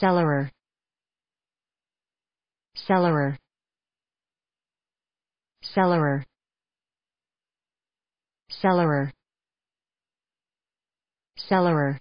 Cellarer. Cellarer. Cellarer. Cellarer. Cellarer.